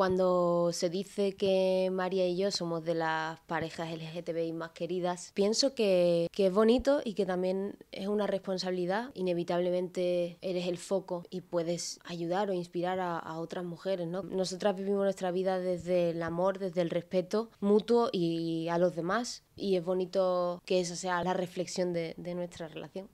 Cuando se dice que María y yo somos de las parejas LGTBI más queridas, pienso que, es bonito y que también es una responsabilidad. Inevitablemente eres el foco y puedes ayudar o inspirar a, otras mujeres. Nosotras vivimos nuestra vida desde el amor, desde el respeto mutuo y a los demás. Y es bonito que esa sea la reflexión de nuestra relación.